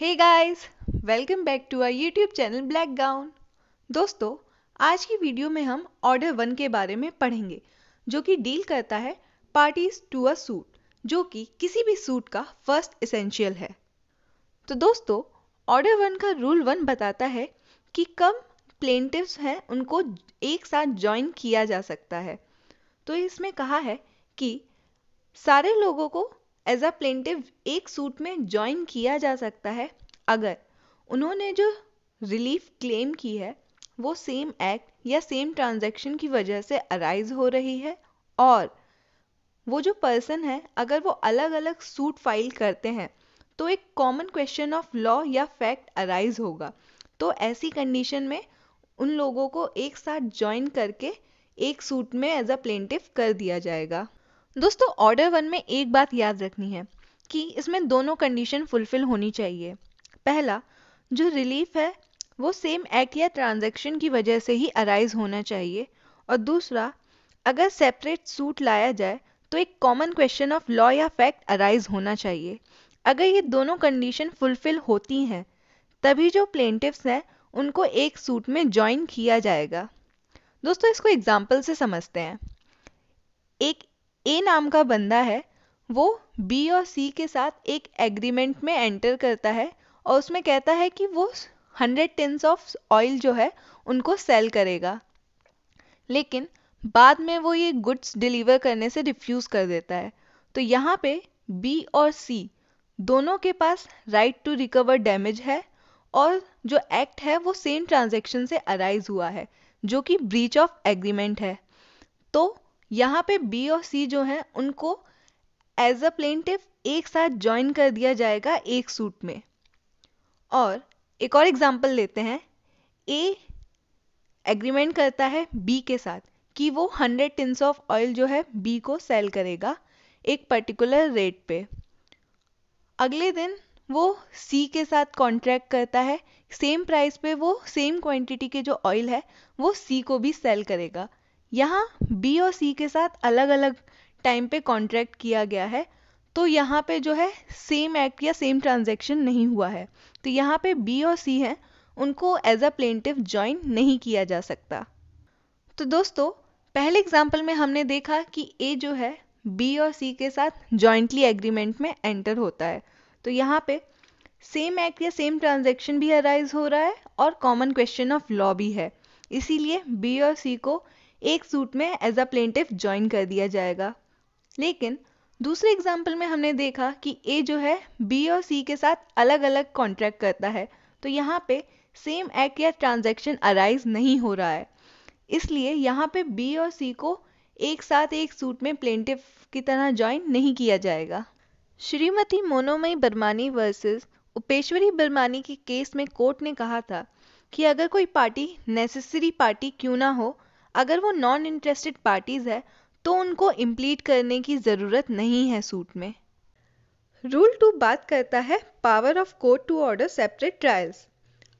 hey guys welcome back to our YouTube channel black gown दोस्तों आज की video में हम ऑर्डर वन के बारे में पढ़ेंगे जो कि डील करता है पार्टीज टू अ सूट जो कि किसी भी सूट का फर्स्ट इसेंशियल है तो दोस्तों ऑर्डर वन का रूल वन बताता है कि कम प्लेंटिव्स हैं उनको एक साथ ज्वाइन किया जा सकता है तो इसमें कहा है कि सारे लोगों को एज अ प्लेंटिव एक सूट में ज्वाइन किया जा सकता है अगर उन्होंने जो रिलीफ क्लेम की है वो सेम एक्ट या सेम ट्रांजैक्शन की वजह से अराइज हो रही है और वो जो पर्सन है अगर वो अलग अलग सूट फाइल करते हैं तो एक कॉमन क्वेश्चन ऑफ लॉ या फैक्ट अराइज होगा तो ऐसी कंडीशन में उन लोगों को एक साथ ज्वाइन करके एक सूट में एज अ प्लेंटिव कर दिया जाएगा दोस्तों ऑर्डर वन में एक बात याद रखनी है कि इसमें दोनों कंडीशन फुलफिल होनी चाहिए पहला जो रिलीफ है वो सेम एक्ट या ट्रांजैक्शन की वजह से ही अराइज होना चाहिए और दूसरा अगर सेपरेट सूट लाया जाए तो एक कॉमन क्वेश्चन ऑफ लॉ या फैक्ट अराइज होना चाहिए अगर ये दोनों कंडीशन फुलफिल होती हैं तभी जो प्लेंटिव्स हैं उनको एक सूट में ज्वाइन किया जाएगा दोस्तों इसको एग्जाम्पल से समझते हैं एक ए नाम का बंदा है वो बी और सी के साथ एक एग्रीमेंट में एंटर करता है और उसमें कहता है कि वो हंड्रेड टेंस ऑफ ऑयल जो है उनको सेल करेगा लेकिन बाद में वो ये गुड्स डिलीवर करने से रिफ्यूज़ कर देता है तो यहाँ पे बी और सी दोनों के पास राइट टू रिकवर डैमेज है और जो एक्ट है वो सेम ट्रांजेक्शन से अराइज हुआ है जो कि ब्रीच ऑफ एग्रीमेंट है तो यहाँ पे बी और सी जो है उनको एज अ प्लेंटिफ एक साथ ज्वाइन कर दिया जाएगा एक सूट में और एक और एग्जाम्पल लेते हैं ए एग्रीमेंट करता है बी के साथ कि वो हंड्रेड टिन्स ऑफ ऑयल जो है बी को सेल करेगा एक पर्टिकुलर रेट पे अगले दिन वो सी के साथ कॉन्ट्रैक्ट करता है सेम प्राइस पे वो सेम क्वांटिटी के जो ऑयल है वो सी को भी सेल करेगा यहाँ बी और सी के साथ अलग अलग टाइम पे कॉन्ट्रैक्ट किया गया है तो यहाँ पे जो है सेम एक्ट या सेम ट्रांजेक्शन नहीं हुआ है तो यहाँ पे बी और सी हैं उनको एज अ प्लेंटिव ज्वाइन नहीं किया जा सकता तो दोस्तों पहले एग्जाम्पल में हमने देखा कि ए जो है बी और सी के साथ जॉइंटली एग्रीमेंट में एंटर होता है तो यहाँ पे सेम एक्ट या सेम ट्रांजेक्शन भी अराइज हो रहा है और कॉमन क्वेश्चन ऑफ लॉ भी है इसीलिए बी और सी को एक सूट में एज अ प्लेंटिफ ज्वाइन कर दिया जाएगा लेकिन दूसरे एग्जाम्पल में हमने देखा कि ए जो है बी और सी के साथ अलग अलग कॉन्ट्रैक्ट करता है तो यहाँ पे सेम एक्ट या ट्रांजेक्शन अराइज नहीं हो रहा है इसलिए यहाँ पे बी और सी को एक साथ एक सूट में प्लेंटिफ की तरह ज्वाइन नहीं किया जाएगा श्रीमती मोनोमयी बर्मानी वर्सेस उपेश्वरी बर्मानी के केस में कोर्ट ने कहा था कि अगर कोई पार्टी नेसेसरी पार्टी क्यों ना हो अगर वो नॉन इंटरेस्टेड पार्टीज़ है तो उनको इम्प्लीट करने की ज़रूरत नहीं है सूट में रूल टू बात करता है power of court to order separate trials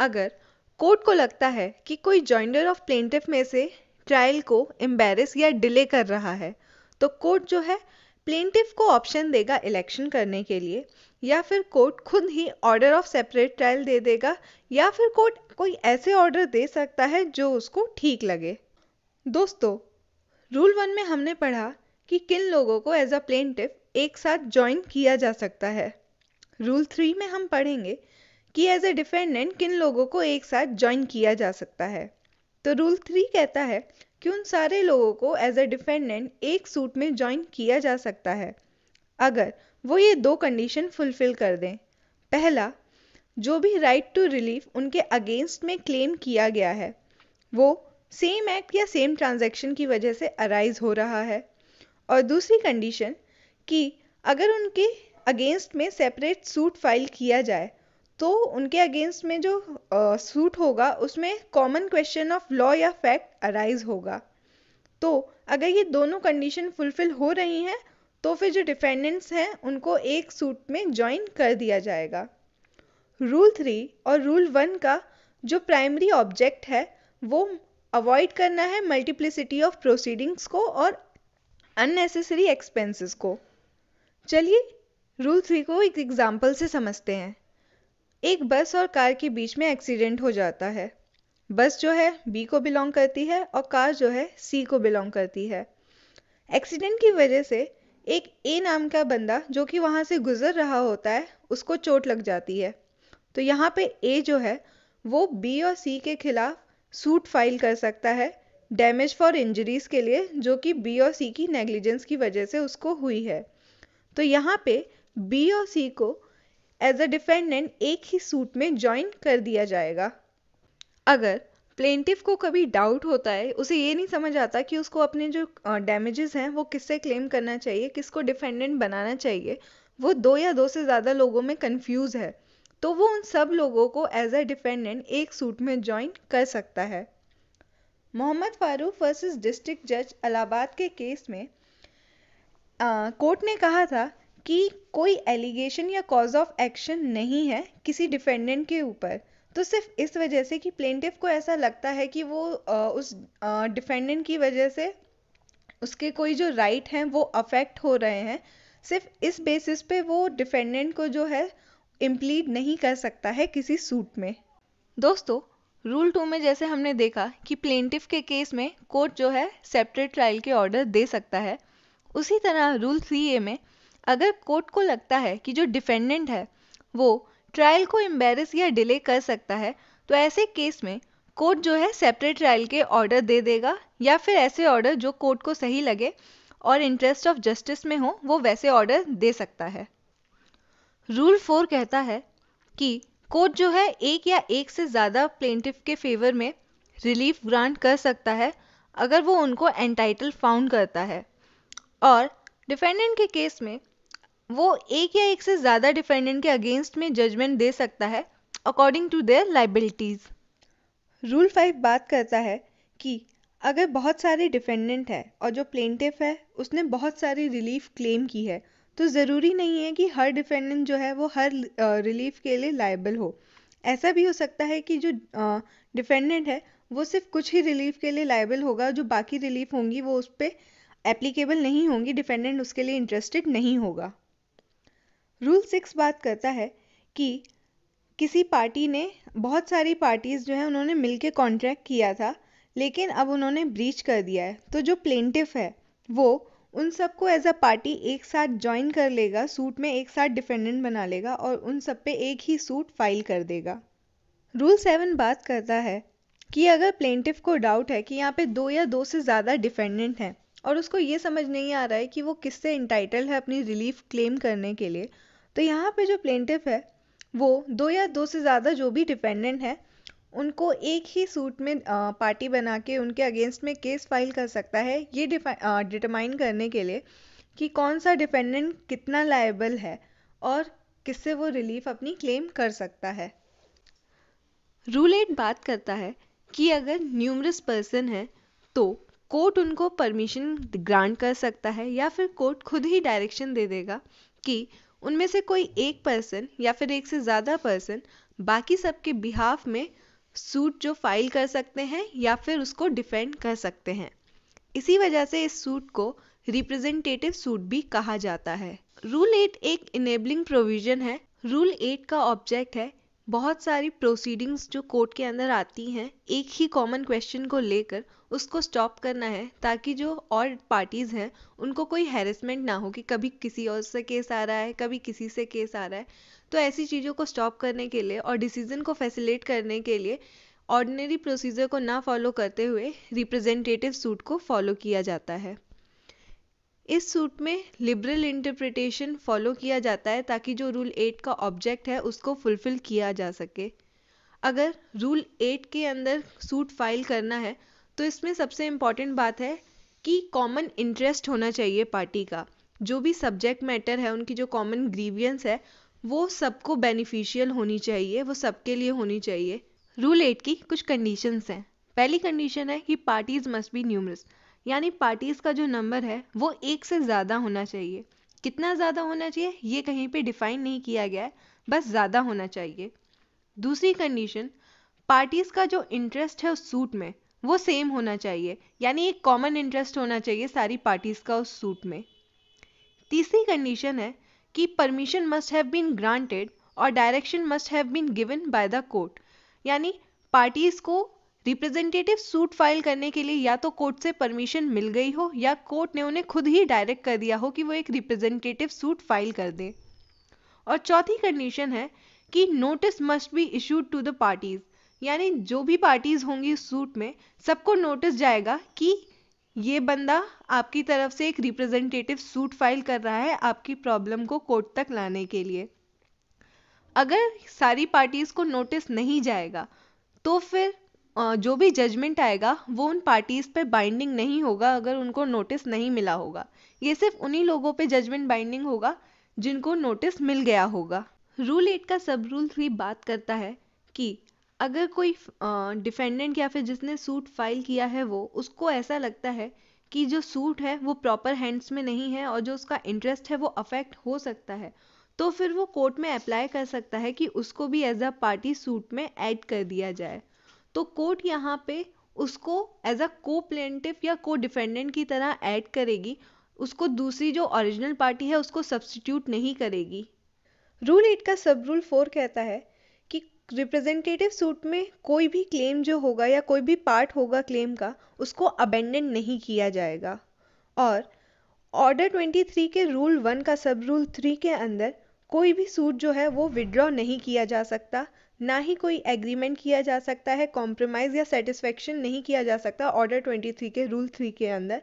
अगर कोर्ट को लगता है कि कोई जॉइंडर ऑफ प्लेंटिफ में से ट्रायल को एम्बेरस या डिले कर रहा है तो कोर्ट जो है प्लेंटिफ को ऑप्शन देगा इलेक्शन करने के लिए या फिर कोर्ट खुद ही ऑर्डर ऑफ सेपरेट ट्रायल दे देगा या फिर कोर्ट कोई ऐसे ऑर्डर दे सकता है जो उसको ठीक लगे दोस्तों रूल वन में हमने पढ़ा कि किन लोगों को एज अ प्लेनटिफ एक साथ ज्वाइन किया जा सकता है रूल थ्री में हम पढ़ेंगे कि एज अ डिफेंडेंट किन लोगों को एक साथ ज्वाइन किया जा सकता है तो रूल थ्री कहता है कि उन सारे लोगों को एज अ डिफेंडेंट एक सूट में ज्वाइन किया जा सकता है अगर वो ये दो कंडीशन फुलफिल कर दें पहला जो भी राइट टू रिलीफ उनके अगेंस्ट में क्लेम किया गया है वो सेम एक्ट या सेम ट्रांजैक्शन की वजह से अराइज हो रहा है और दूसरी कंडीशन कि अगर उनके अगेंस्ट में सेपरेट सूट फाइल किया जाए तो उनके अगेंस्ट में जो सूट होगा उसमें कॉमन क्वेश्चन ऑफ लॉ या फैक्ट अराइज होगा तो अगर ये दोनों कंडीशन फुलफिल हो रही हैं तो फिर जो डिफेंडेंट्स हैं उनको एक सूट में ज्वाइन कर दिया जाएगा रूल थ्री और रूल वन का जो प्राइमरी ऑब्जेक्ट है वो अवॉइड करना है मल्टीप्लिसिटी ऑफ प्रोसीडिंग्स को और अननेसेसरी एक्सपेंसेस को चलिए रूल थ्री को एक एग्जाम्पल से समझते हैं एक बस और कार के बीच में एक्सीडेंट हो जाता है बस जो है बी को बिलोंग करती है और कार जो है सी को बिलोंग करती है एक्सीडेंट की वजह से एक ए नाम का बंदा जो कि वहाँ से गुजर रहा होता है उसको चोट लग जाती है तो यहाँ पे ए जो है वो बी और सी के खिलाफ सूट फाइल कर सकता है डैमेज फॉर इंजरीज के लिए जो कि बी और सी की नेग्लिजेंस की वजह से उसको हुई है तो यहाँ पे बी और सी को एज अ डिफेंडेंट एक ही सूट में ज्वाइन कर दिया जाएगा अगर प्लेंटिव को कभी डाउट होता है उसे ये नहीं समझ आता कि उसको अपने जो डैमेजेस हैं वो किससे क्लेम करना चाहिए किसको डिफेंडेंट बनाना चाहिए वो दो या दो से ज़्यादा लोगों में कंफ्यूज है तो वो उन सब लोगों को एज अ डिफेंडेंट एक सूट में ज्वाइन कर सकता है मोहम्मद फारूक वर्सेस डिस्ट्रिक्ट जज अलाहाबाद के केस में कोर्ट ने कहा था कि कोई एलिगेशन या कॉज ऑफ एक्शन नहीं है किसी डिफेंडेंट के ऊपर तो सिर्फ इस वजह से कि प्लेंटिफ को ऐसा लगता है कि वो आ, उस डिफेंडेंट की वजह से उसके कोई जो राइट हैं वो अफेक्ट हो रहे हैं सिर्फ इस बेसिस पे वो डिफेंडेंट को जो है इम्प्लीड नहीं कर सकता है किसी सूट में दोस्तों रूल टू में जैसे हमने देखा कि प्लेंटिफ के केस में कोर्ट जो है सेपरेट ट्रायल के ऑर्डर दे सकता है उसी तरह रूल थ्री ए में अगर कोर्ट को लगता है कि जो डिफेंडेंट है वो ट्रायल को एम्बेरस या डिले कर सकता है तो ऐसे केस में कोर्ट जो है सेपरेट ट्रायल के ऑर्डर दे देगा या फिर ऐसे ऑर्डर जो कोर्ट को सही लगे और इंटरेस्ट ऑफ जस्टिस में हो वो वैसे ऑर्डर दे सकता है रूल फोर कहता है कि कोर्ट जो है एक या एक से ज़्यादा प्लेंटिफ के फेवर में रिलीफ ग्रांट कर सकता है अगर वो उनको एंटाइटल फाउंड करता है और डिफेंडेंट के केस में वो एक या एक से ज़्यादा डिफेंडेंट के अगेंस्ट में जजमेंट दे सकता है according to their liabilities rule five बात करता है कि अगर बहुत सारे डिफेंडेंट है और जो प्लेंटिफ है उसने बहुत सारी रिलीफ क्लेम की है तो ज़रूरी नहीं है कि हर डिफेंडेंट जो है वो हर रिलीफ के लिए लाइबल हो ऐसा भी हो सकता है कि जो डिफेंडेंट है वो सिर्फ कुछ ही रिलीफ के लिए लाइबल होगा जो बाकी रिलीफ होंगी वो उस पर एप्लीकेबल नहीं होंगी डिफेंडेंट उसके लिए इंटरेस्टेड नहीं होगा रूल सिक्स बात करता है कि किसी पार्टी ने बहुत सारी पार्टीज़ जो है उन्होंने मिलके कॉन्ट्रैक्ट किया था लेकिन अब उन्होंने ब्रीच कर दिया है तो जो प्लेंटिफ है वो उन सबको एज अ पार्टी एक साथ ज्वाइन कर लेगा सूट में एक साथ डिफेंडेंट बना लेगा और उन सब पे एक ही सूट फाइल कर देगा रूल सेवन बात करता है कि अगर प्लेंटिफ को डाउट है कि यहाँ पे दो या दो से ज़्यादा डिफेंडेंट हैं और उसको ये समझ नहीं आ रहा है कि वो किससे इंटाइटल है अपनी रिलीफ क्लेम करने के लिए तो यहाँ पे जो प्लेंटिफ है वो दो या दो से ज़्यादा जो भी डिपेंडेंट है उनको एक ही सूट में पार्टी बना के उनके अगेंस्ट में केस फाइल कर सकता है ये डिटरमाइन करने के लिए कि कौन सा डिपेंडेंट कितना लायबल है और किससे वो रिलीफ अपनी क्लेम कर सकता है रूल एट बात करता है कि अगर न्यूमरस पर्सन है तो कोर्ट उनको परमिशन ग्रांट कर सकता है या फिर कोर्ट खुद ही डायरेक्शन दे देगा कि उनमें से कोई एक पर्सन या फिर एक से ज़्यादा पर्सन बाकी सबके बिहाफ में सूट जो फाइल कर सकते हैं या फिर उसको डिफेंड कर सकते हैं इसी वजह से इस सूट को रिप्रेजेंटेटिव सूट भी कहा जाता है रूल एट एक इनेबलिंग प्रोविजन है रूल एट का ऑब्जेक्ट है बहुत सारी प्रोसीडिंग्स जो कोर्ट के अंदर आती हैं एक ही कॉमन क्वेश्चन को लेकर उसको स्टॉप करना है ताकि जो और पार्टीज़ हैं उनको कोई हैरेसमेंट ना हो कि कभी किसी और से केस आ रहा है कभी किसी से केस आ रहा है तो ऐसी चीज़ों को स्टॉप करने के लिए और डिसीज़न को फैसिलेट करने के लिए ऑर्डिनरी प्रोसीजर को ना फॉलो करते हुए रिप्रेजेंटेटिव सूट को फॉलो किया जाता है इस सूट में लिबरल इंटरप्रिटेशन फॉलो किया जाता है ताकि जो रूल एट का ऑब्जेक्ट है उसको फुलफिल किया जा सके अगर रूल एट के अंदर सूट फाइल करना है तो इसमें सबसे इम्पॉर्टेंट बात है कि कॉमन इंटरेस्ट होना चाहिए पार्टी का जो भी सब्जेक्ट मैटर है उनकी जो कॉमन ग्रीवियंस है वो सबको बेनिफिशियल होनी चाहिए वो सबके लिए होनी चाहिए रूल एट की कुछ कंडीशंस हैं पहली कंडीशन है कि पार्टीज़ मस्ट बी न्यूमरस यानी पार्टीज़ का जो नंबर है वो एक से ज़्यादा होना चाहिए कितना ज़्यादा होना चाहिए ये कहीं पे डिफाइन नहीं किया गया है बस ज़्यादा होना चाहिए दूसरी कंडीशन पार्टीज़ का जो इंटरेस्ट है उस सूट में वो सेम होना चाहिए यानी एक कॉमन इंटरेस्ट होना चाहिए सारी पार्टीज़ का उस सूट में तीसरी कंडीशन है कि permission must have been granted और direction must have been given by the court यानी पार्टीज को रिप्रेजेंटेटिव सूट फाइल करने के लिए या तो कोर्ट से परमिशन मिल गई हो या कोर्ट ने उन्हें खुद ही डायरेक्ट कर दिया हो कि वो एक रिप्रेजेंटेटिव सूट फाइल कर दें और चौथी कंडीशन है कि notice must be issued to the parties यानी जो भी पार्टीज होंगी सूट में सबको नोटिस जाएगा कि ये बंदा आपकी तरफ से एक रिप्रेजेंटेटिव सूट फाइल कर रहा है आपकी प्रॉब्लम को कोर्ट तक लाने के लिए अगर सारी पार्टीज़ को नोटिस नहीं जाएगा तो फिर जो भी जजमेंट आएगा वो उन पार्टीज़ पे बाइंडिंग नहीं होगा अगर उनको नोटिस नहीं मिला होगा ये सिर्फ उन्हीं लोगों पे जजमेंट बाइंडिंग होगा जिनको नोटिस मिल गया होगा रूल एट का सब रूल थ्री बात करता है कि अगर कोई डिफेंडेंट या फिर जिसने सूट फाइल किया है वो उसको ऐसा लगता है कि जो सूट है वो प्रॉपर हैंड्स में नहीं है और जो उसका इंटरेस्ट है वो अफेक्ट हो सकता है तो फिर वो कोर्ट में अप्लाई कर सकता है कि उसको भी एज अ पार्टी सूट में ऐड कर दिया जाए तो कोर्ट यहाँ पे उसको एज अ को प्लेंटिव या को डिफेंडेंट की तरह ऐड करेगी उसको दूसरी जो ओरिजिनल पार्टी है उसको सब्सटीट्यूट नहीं करेगी रूल एट का सब रूल फोर कहता है रिप्रेजेंटेटिव सूट में कोई भी क्लेम जो होगा या कोई भी पार्ट होगा क्लेम का उसको अबेंडेंट नहीं किया जाएगा और ऑर्डर 23 के रूल वन का सब रूल थ्री के अंदर कोई भी सूट जो है वो विड्रॉ नहीं किया जा सकता ना ही कोई एग्रीमेंट किया जा सकता है कॉम्प्रोमाइज़ या सेटिस्फेक्शन नहीं किया जा सकता ऑर्डर 23 के रूल थ्री के अंदर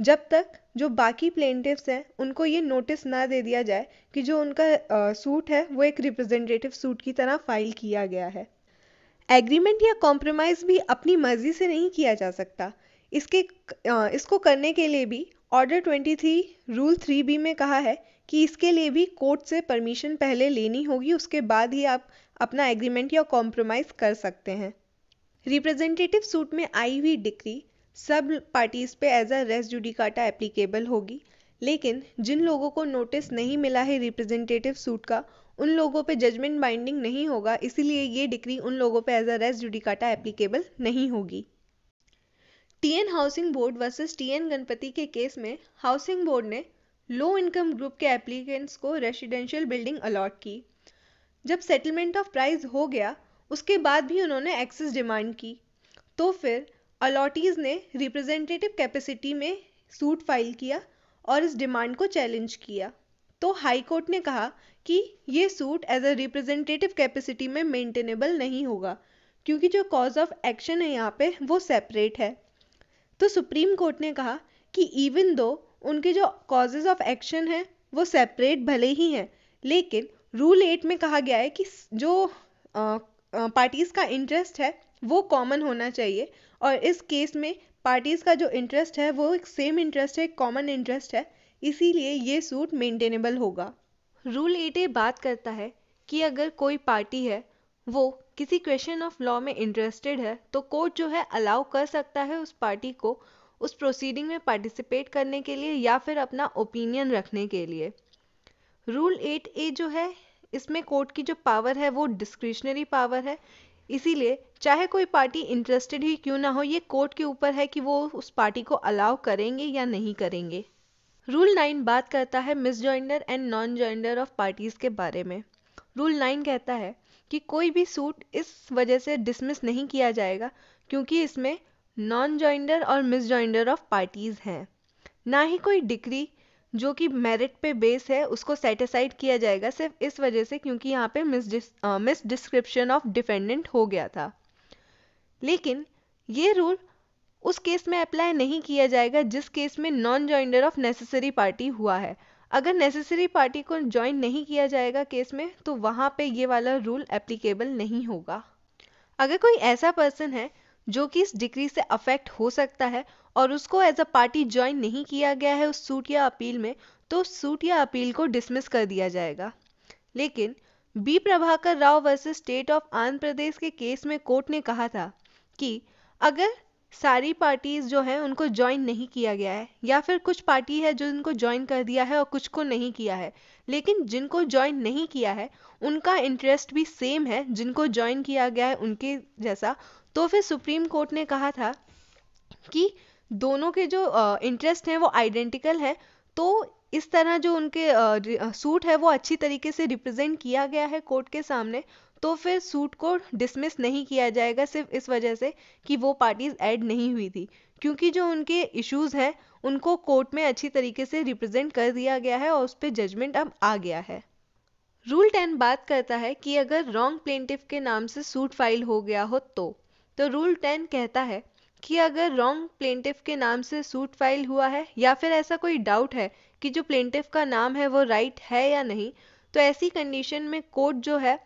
जब तक जो बाकी प्लेंटिवस हैं उनको ये नोटिस ना दे दिया जाए कि जो उनका सूट है वो एक रिप्रेजेंटेटिव सूट की तरह फाइल किया गया है एग्रीमेंट या कॉम्प्रोमाइज़ भी अपनी मर्जी से नहीं किया जा सकता इसके इसको करने के लिए भी ऑर्डर 23 रूल 3 बी में कहा है कि इसके लिए भी कोर्ट से परमिशन पहले लेनी होगी उसके बाद ही आप अपना एग्रीमेंट या कॉम्प्रोमाइज़ कर सकते हैं रिप्रेजेंटेटिव सूट में आई हुई डिक्री सब पार्टीज़ पे as a res judicata applicable होगी लेकिन जिन लोगों को नोटिस नहीं मिला है रिप्रेजेंटेटिव सूट का उन लोगों पे जजमेंट बाइंडिंग नहीं होगा इसीलिए ये डिक्री उन लोगों पे as a res judicata applicable नहीं होगी T N housing board versus N Ganapathi के केस में हाउसिंग बोर्ड ने लो इनकम ग्रुप के एप्लीकेंट्स को रेसिडेंशियल बिल्डिंग अलॉट की जब सेटलमेंट ऑफ प्राइस हो गया उसके बाद भी उन्होंने एक्सेस डिमांड की तो फिर अलॉटीज ने रिप्रेजेंटेटिव कैपेसिटी में सूट फाइल किया और इस डिमांड को चैलेंज किया तो हाई कोर्ट ने कहा कि ये suit as a representative capacity में मेंटेनेबल नहीं होगा क्योंकि जो कॉज ऑफ एक्शन है यहाँ पे वो सेपरेट है तो सुप्रीम कोर्ट ने कहा कि इवन दो उनके जो कॉजेज ऑफ एक्शन हैं वो सेपरेट भले ही हैं लेकिन रूल एट में कहा गया है कि जो पार्टीज़ का इंटरेस्ट है वो कॉमन होना चाहिए और इस केस में पार्टीज़ का जो इंटरेस्ट है वो एक सेम इंटरेस्ट है कॉमन इंटरेस्ट है इसीलिए ये सूट मेंटेनेबल होगा रूल एट ए बात करता है कि अगर कोई पार्टी है वो किसी क्वेश्चन ऑफ लॉ में इंटरेस्टेड है तो कोर्ट जो है अलाउ कर सकता है उस पार्टी को उस प्रोसीडिंग में पार्टिसिपेट करने के लिए या फिर अपना ओपिनियन रखने के लिए रूल एट ए जो है इसमें कोर्ट की जो पावर है वो डिस्क्रिशनरी पावर है इसीलिए चाहे कोई पार्टी इंटरेस्टेड ही क्यों ना हो ये कोर्ट के ऊपर है कि वो उस पार्टी को अलाउ करेंगे या नहीं करेंगे रूल नाइन बात करता है misjoinder and non joinder of parties के बारे में रूल नाइन कहता है कि कोई भी सूट इस वजह से डिसमिस नहीं किया जाएगा क्योंकि इसमें नॉन ज्वाइंडर और मिस ज्वाइंडर ऑफ पार्टीज़ हैं ना ही कोई डिक्री जो कि मेरिट पे बेस है उसको सेटिसाइड किया जाएगा सिर्फ इस वजह से क्योंकि यहाँ पे मिस डिस्क्रिप्शन ऑफ डिफेंडेंट हो गया था लेकिन ये रूल उस केस में अप्लाई नहीं किया जाएगा जिस केस में non joinder of necessary party हुआ है अगर नेसेसरी पार्टी को ज्वाइन नहीं किया जाएगा केस में तो वहाँ पे ये वाला रूल एप्लीकेबल नहीं होगा अगर कोई ऐसा पर्सन है जो कि इस डिक्री से अफेक्ट हो सकता है और उसको एज अ पार्टी ज्वाइन नहीं किया गया है उस सूट या अपील में तो सूट या अपील को डिसमिस कर दिया जाएगा लेकिन B Prabhakar Rao versus state of Andhra Pradesh के केस में कोर्ट ने कहा था कि अगर सारी पार्टीज जो हैं उनको ज्वाइन नहीं किया गया है या फिर कुछ पार्टी है जो इनको ज्वाइन कर दिया है और कुछ को नहीं किया है लेकिन जिनको ज्वाइन नहीं किया है उनका इंटरेस्ट भी सेम है जिनको ज्वाइन किया गया है उनके जैसा तो फिर सुप्रीम कोर्ट ने कहा था कि दोनों के जो इंटरेस्ट हैं वो आइडेंटिकल है तो इस तरह जो उनके सूट है वो अच्छी तरीके से रिप्रेजेंट किया गया है कोर्ट के सामने तो फिर सूट को डिसमिस नहीं किया जाएगा सिर्फ इस वजह से कि वो पार्टीज ऐड नहीं हुई थी क्योंकि जो उनके इश्यूज हैं उनको कोर्ट में अच्छी तरीके से रिप्रेजेंट कर दिया गया है और उस पर जजमेंट अब आ गया है रूल टेन बात करता है कि अगर रॉन्ग प्लेंटिफ के नाम से सूट फाइल हो गया हो तो तो रूल टेन कहता है कि अगर रॉन्ग प्लेंटिफ के नाम से सूट फाइल हुआ है या फिर ऐसा कोई डाउट है कि जो प्लेंटिफ का नाम है वो राइट right है या नहीं तो ऐसी कंडीशन में कोर्ट जो है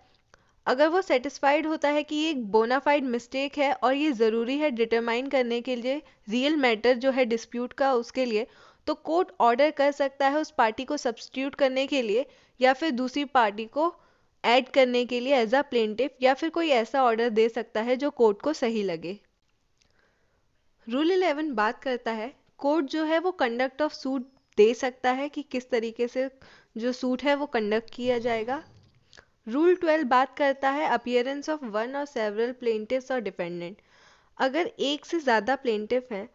अगर वो सेटिस्फाइड होता है कि ये एक बोनाफाइड मिस्टेक है और ये ज़रूरी है डिटरमाइन करने के लिए रियल मैटर जो है डिस्प्यूट का उसके लिए तो कोर्ट ऑर्डर कर सकता है उस पार्टी को सब्सटीट्यूट करने के लिए या फिर दूसरी पार्टी को ऐड करने के लिए एज अ प्लेंटिफ या फिर कोई ऐसा ऑर्डर दे सकता है जो कोर्ट को सही लगे रूल इलेवन बात करता है कोर्ट जो है वो कंडक्ट ऑफ सूट दे सकता है कि किस तरीके से जो सूट है वो कंडक्ट किया जाएगा रूल ट्वेल्व बात करता है अपियरेंस ऑफ वन और सेवरल प्लेंटिव्स और डिपेंडेंट अगर एक से ज़्यादा प्लेंटिफ हैं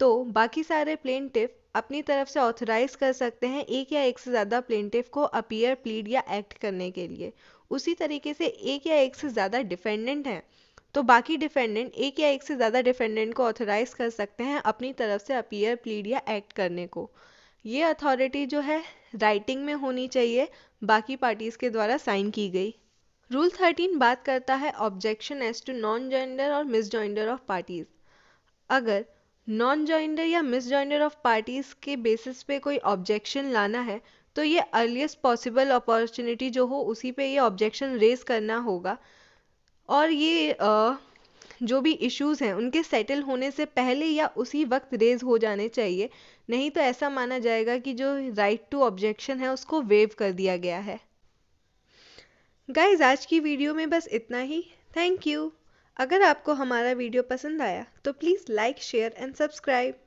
तो बाकी सारे प्लेंटिफ अपनी तरफ से ऑथराइज कर सकते हैं एक या एक से ज़्यादा प्लेंटिफ को अपीयर प्लीड या एक्ट करने के लिए उसी तरीके से एक या एक से ज़्यादा डिफेंडेंट हैं तो बाकी डिफेंडेंट एक या एक से ज़्यादा डिफेंडेंट को ऑथोराइज कर सकते हैं अपनी तरफ से अपीयर प्लीड या एक्ट करने को ये अथॉरिटी जो है राइटिंग में होनी चाहिए बाकी पार्टीज़ के द्वारा साइन की गई रूल थर्टीन बात करता है objection as to non joinder और मिस जॉइंडर ऑफ पार्टीज़ अगर नॉन जॉइंडर या मिस जॉइंडर ऑफ पार्टीज़ के बेसिस पे कोई ऑब्जेक्शन लाना है तो ये अर्लीस्ट पॉसिबल अपॉर्चुनिटी जो हो उसी पे ये ऑब्जेक्शन रेज करना होगा और ये आ, जो भी इश्यूज हैं उनके सेटल होने से पहले या उसी वक्त रेज हो जाने चाहिए नहीं तो ऐसा माना जाएगा कि जो राइट टू ऑब्जेक्शन है उसको वेव कर दिया गया है गाइज आज की वीडियो में बस इतना ही थैंक यू अगर आपको हमारा वीडियो पसंद आया तो please like share and subscribe